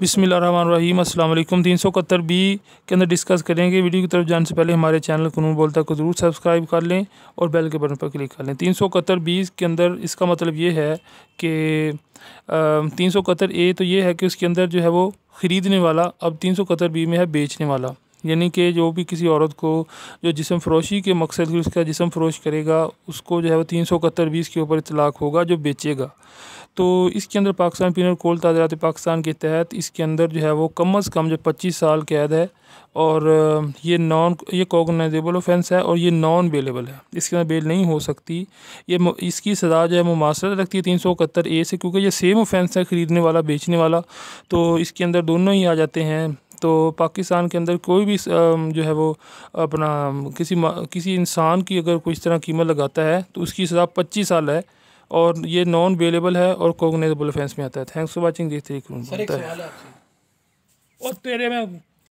बिसमिल रहीम अल्लाम तीन सौ इकहत्तर बी के अंदर डिस्कस करेंगे वीडियो की तरफ जाने से पहले हमारे चैनल कनून बोलता को ज़रूर सब्सक्राइब कर लें और बेल के बटन पर क्लिक कर लें तीन सौ इकहत्तर बी के अंदर इसका मतलब ये है कि तीन सौ इकहत्तर ए तो ये है कि उसके अंदर जो है वो ख़रीदने वाला अब तीन सौ इकहत्तर बी में है बेचने वाला यानी कि जो भी किसी औरत को जो जिसम फरोशी के मकसद उसका जिसम फरोश करेगा उसको जो है वो तीन सौ इकहत्तर बीस के ऊपर इतलाक होगा जो बेचेगा तो इसके अंदर पाकिस्तान पिनर कोल ताज़रात पाकिस्तान के तहत इसके अंदर जो है वो कम अज़ कम जो पच्चीस साल कैद है और ये नॉन ये कॉगनाइजेबल ऑफेंस है और ये नॉन बेलेबल है इसके अंदर बेल नहीं हो सकती ये इसकी सज़ा जो है मुमासरत रखती है तीन सौ इकहत्तर ए से क्योंकि ये सेम ऑफेंस है ख़रीदने वाला बेचने वाला तो इसके अंदर दोनों ही आ जाते हैं तो पाकिस्तान के अंदर कोई भी जो है वो अपना किसी किसी इंसान की अगर कोई इस तरह कीमत लगाता है तो उसकी सज़ा पच्चीस साल है और ये नॉन अवेलेबल है और कोगनेबल ऑफेंस में आता है थैंक्स फॉर वॉचिंग दिस तरीके और तेरे में